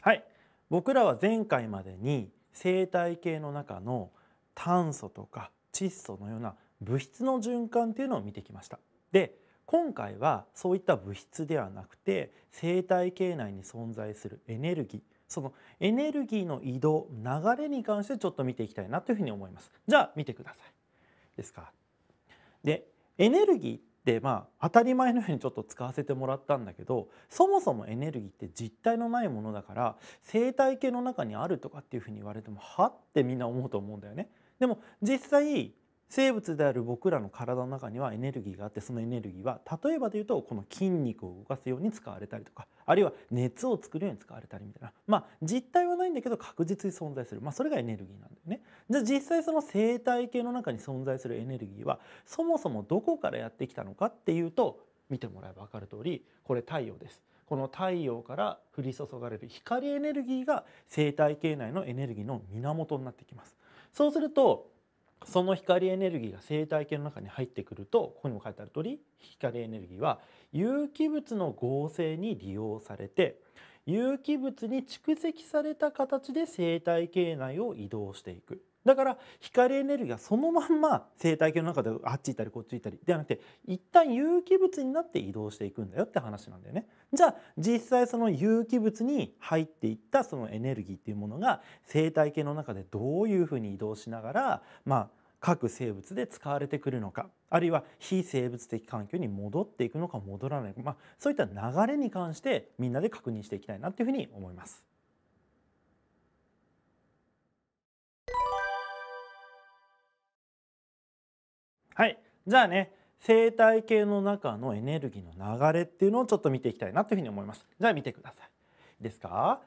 はい僕らは前回までに生態系の中の炭素とか窒素のような物質の循環っていうのを見てきました。で今回はそういった物質ではなくて生態系内に存在するエネルギーそのエネルギーの移動流れに関してちょっと見ていきたいなというふうに思います。じゃあ見てください。ですか。でエネルギーでまあ当たり前のようにちょっと使わせてもらったんだけどそもそもエネルギーって実体のないものだから生態系の中にあるとかっていうふうに言われてもはってみんな思うと思うんだよね。でも実際生物である僕らの体の中にはエネルギーがあってそのエネルギーは例えばで言うとこの筋肉を動かすように使われたりとかあるいは熱を作るように使われたりみたいなまあ実体はないんだけど確実に存在するまあそれがエネルギーなんだよね。じゃあ実際その生態系の中に存在するエネルギーはそもそもどこからやってきたのかっていうと見てもらえば分かる通りこれ太陽です。この太陽から降り注がれる光エネルギーが生態系内のエネルギーの源になってきます。そうするとその光エネルギーが生態系の中に入ってくるとここにも書いてある通り光エネルギーは有機物の合成に利用されて有機物に蓄積された形で生態系内を移動していく。だから光エネルギーがそのまんま生態系の中であっち行ったりこっち行ったりではなくて一旦有機物になって移動していくんだよって話なんだよね。じゃあ実際その有機物に入っていったそのエネルギーっていうものが生態系の中でどういうふうに移動しながらまあ各生物で使われてくるのかあるいは非生物的環境に戻っていくのか戻らないか、まあ、そういった流れに関してみんなで確認していきたいなというふうに思います。はいじゃあね生態系の中のエネルギーの流れっていうのをちょっと見ていきたいなというふうに思います。じゃあ見てください。ですか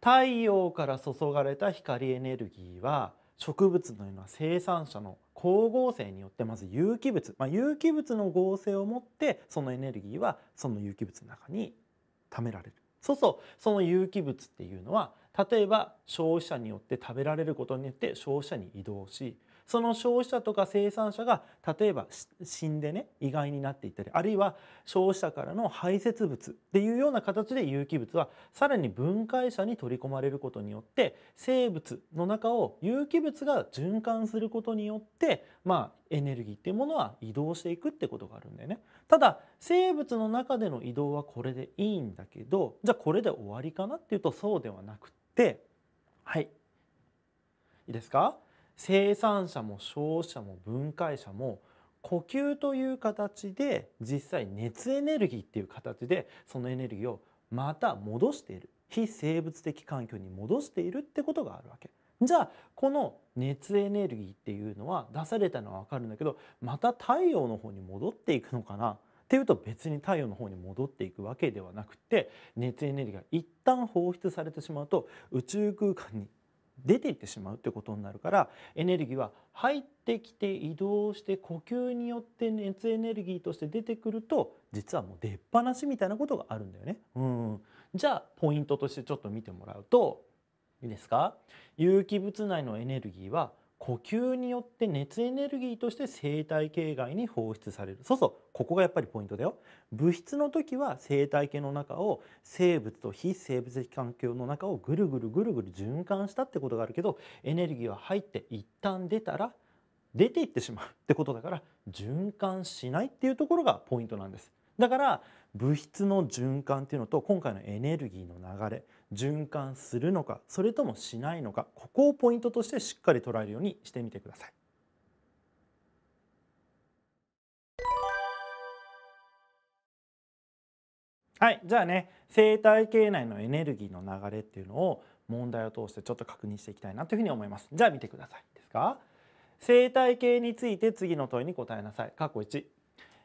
太陽から注がれた光エネルギーは植物というのは生産者の光合成によってまず有機物、まあ、有機物の合成をもってそのエネルギーはその有機物の中に貯められる。そうそうその有機物っていうのは例えば消費者によって食べられることによって消費者に移動しその消費者とか生産者が例えば死んでね意外になっていったりあるいは消費者からの排泄物っていうような形で有機物はさらに分解者に取り込まれることによって生物の中を有機物が循環することによってまあエネルギーっていうものは移動していくってことがあるんだよね。ただ生物の中での移動はこれでいいんだけどじゃあこれで終わりかなっていうとそうではなくってはいいいですか生産者も消費者も分解者も呼吸という形で実際熱エネルギーっていう形でそのエネルギーをまた戻している非生物的環境に戻しているってことがあるわけ。じゃあこの熱エネルギーっていうのは出されたのは分かるんだけどまた太陽の方に戻っていくのかなっていうと別に太陽の方に戻っていくわけではなくて熱エネルギーが一旦放出されてしまうと宇宙空間に出ていってしまうってことになるからエネルギーは入ってきて移動して呼吸によって熱エネルギーとして出てくると実はもう出っ放しみたいなことがあるんだよね。うん、じゃあポイントとしてちょっと見てもらうといいですか有機物内のエネルギーは呼吸によって熱エネルギーとして生体系外に放出されるそうそうここがやっぱりポイントだよ物質の時は生態系の中を生物と非生物的環境の中をぐるぐるぐるぐる循環したってことがあるけどエネルギーは入って一旦出たら出ていってしまうってことだから循環しないっていうところがポイントなんですだから物質の循環っていうのと今回のエネルギーの流れ循環するのかそれともしないのかここをポイントとしてしっかり捉えるようにしてみてください。はい、じゃあね生態系内のエネルギーの流れっていうのを問題を通してちょっと確認していきたいなというふうに思います。じゃあ見てください。ですか生態系について次の問いに答えなさい。過去1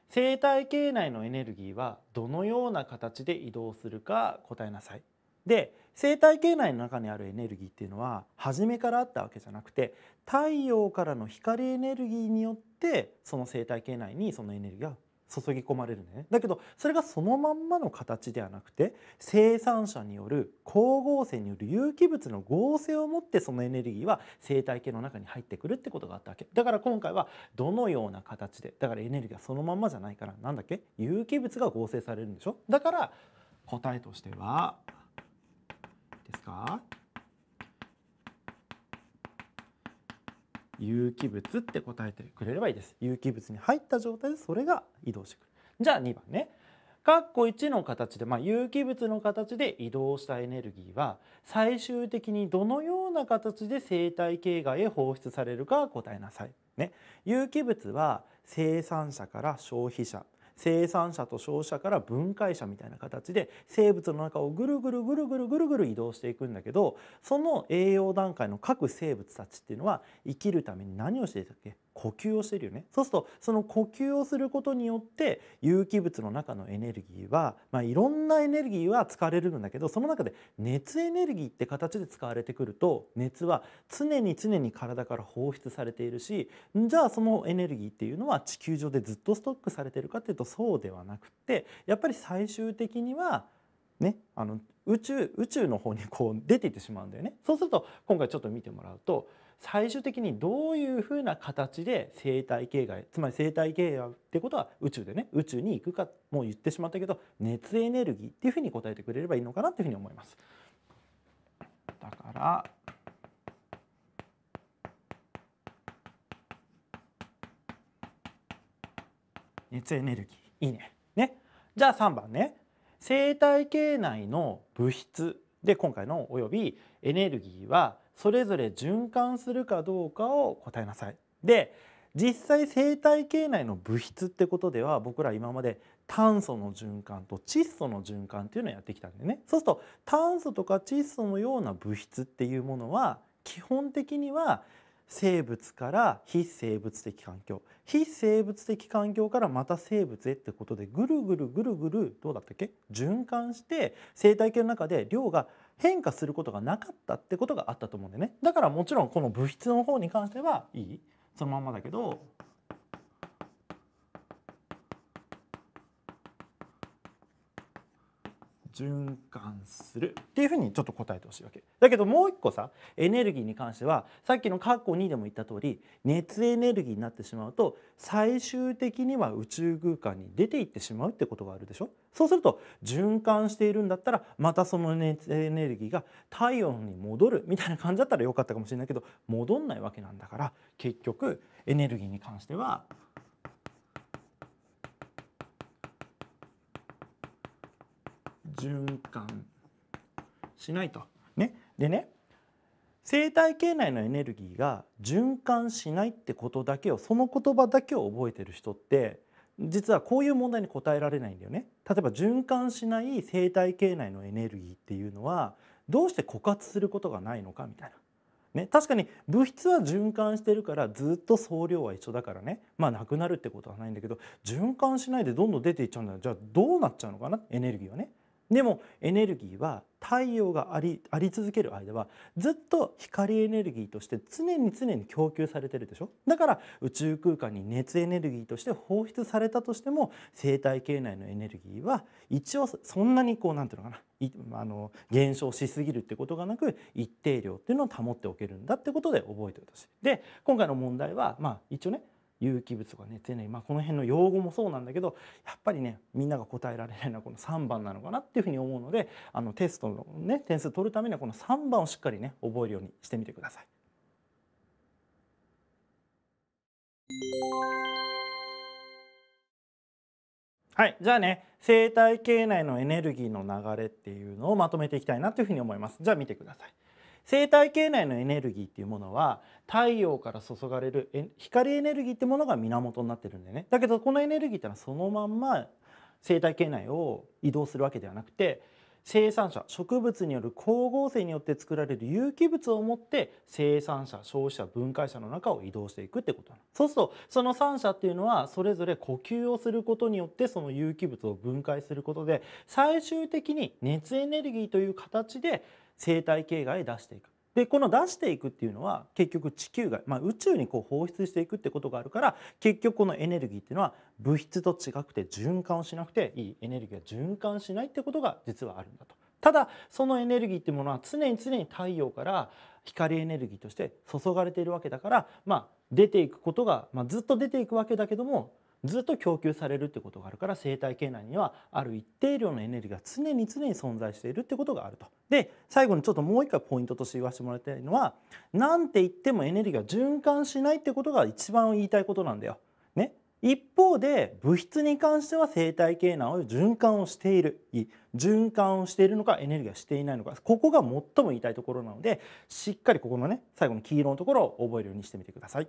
生態系内のエネルギーはどのような形で移動するか答えなさい。で生態系内の中にあるエネルギーっていうのは初めからあったわけじゃなくて太陽からの光エネルギーによってその生態系内にそのエネルギーが注ぎ込まれるねだけどそれがそのまんまの形ではなくて生産者による光合成による有機物の合成をもってそのエネルギーは生態系の中に入ってくるってことがあったわけだから今回はどのような形でだからエネルギーはそのまんまじゃないからなんだっけ有機物が合成されるんでしょだから答えとしてはか有機物って答えてくれればいいです。有機物に入った状態でそれが移動してくる。じゃあ2番ね。括弧1の形で、まあ、有機物の形で移動したエネルギーは最終的にどのような形で生態系外へ放出されるか答えなさい。ね、有機物は生産者から消費者生産者と消費者から分解者みたいな形で生物の中をぐるぐるぐるぐるぐるぐる移動していくんだけどその栄養段階の各生物たちっていうのは生きるために何をしていたっけ呼吸をしてるよねそうするとその呼吸をすることによって有機物の中のエネルギーは、まあ、いろんなエネルギーは使われるんだけどその中で熱エネルギーって形で使われてくると熱は常に常に体から放出されているしじゃあそのエネルギーっていうのは地球上でずっとストックされてるかっていうとそうではなくってやっぱり最終的にはね、あの宇宙宇宙の方にこう出ていってしまうんだよね。そうすると今回ちょっと見てもらうと最終的にどういうふうな形で生態系がつまり生態系外ってことは宇宙でね宇宙に行くかもう言ってしまったけど熱エネルギーっていうふうに答えてくれればいいのかなっていうふうに思います。だから熱エネルギーいいね。ねじゃあ3番ね生態系内の物質で今回のおよびエネルギーはそれぞれ循環するかどうかを答えなさい。で実際生態系内の物質ってことでは僕ら今まで炭素の循環と窒素の循環っていうのをやってきたんでねそうすると炭素とか窒素のような物質っていうものは基本的には生物から非生物的環境非生物的環境からまた生物へってことでぐるぐるぐるぐるどうだったっけ循環して生態系の中で量が変化することがなかったってことがあったと思うんでねだからもちろんこの物質の方に関してはいいそのまんまだけど循環するっていうふうにちょっと答えてほしいわけだけどもう一個さエネルギーに関してはさっきの括弧2でも言った通り熱エネルギーになってしまうと最終的には宇宙空間に出ていってしまうってことがあるでしょそうすると循環しているんだったらまたその熱エネルギーが体温に戻るみたいな感じだったらよかったかもしれないけど戻んないわけなんだから結局エネルギーに関しては循環しないと。ね、でね生態系内のエネルギーが循環しないってことだけをその言葉だけを覚えてる人って実はこういう問題に答えられないんだよね。例えば循環しない生態系内のエネルギーっていうのはどうして枯渇することがないのかみたいな。ね、確かに物質は循環してるからずっと総量は一緒だからねまあなくなるってことはないんだけど循環しないでどんどん出ていっちゃうんだじゃあどうなっちゃうのかなエネルギーはね。でもエネルギーは太陽がありあり続ける間はずっと光エネルギーとして常に常に供給されてるでしょだから宇宙空間に熱エネルギーとして放出されたとしても生態系内のエネルギーは一応そんなにこう何ていうのかなあの減少しすぎるってことがなく一定量っていうのを保っておけるんだってことで覚えておいてほしい。で今回の問題はまあ一応ね有機物とか熱エまあ、この辺の用語もそうなんだけどやっぱりねみんなが答えられないのはこの3番なのかなっていうふうに思うのであのテストの、ね、点数取るためにはこの3番をしっかりね覚えるようにしてみてください。はい、じゃあね生態系内のエネルギーの流れっていうのをまとめていきたいなというふうに思います。じゃあ見てください。生態系内のエネルギーっていうものは太陽から注がれる光エネルギーってものが源になってるんでねだけどこのエネルギーってのはそのまんま生態系内を移動するわけではなくて生産者植物による光合成によって作られる有機物を持って生産者消費者分解者の中を移動していくってことなのそうするとその3者っていうのはそれぞれ呼吸をすることによってその有機物を分解することで最終的に熱エネルギーという形で生態系外へ出していく。でこの出していくっていうのは結局地球外、まあ、宇宙にこう放出していくってことがあるから結局このエネルギーっていうのは物質と違くて循環をしなくていいエネルギーが循環しないってことが実はあるんだと。ただそのエネルギーっていうものは常に常に太陽から光エネルギーとして注がれているわけだから、まあ、出ていくことが、まあ、ずっと出ていくわけだけどもずっと供給されるってことがあるから生態系内にはある一定量のエネルギーが常に常に存在しているってことがあると。で最後にちょっともう一回ポイントとして言わせてもらいたいのは何て言ってもエネルギーが循環しないってことが一番言いたいことなんだよ。ね、一方で物質に関しては生態系内を循環をしている循環をしているのかエネルギーはしていないのかここが最も言いたいところなのでしっかりここのね最後の黄色のところを覚えるようにしてみてください。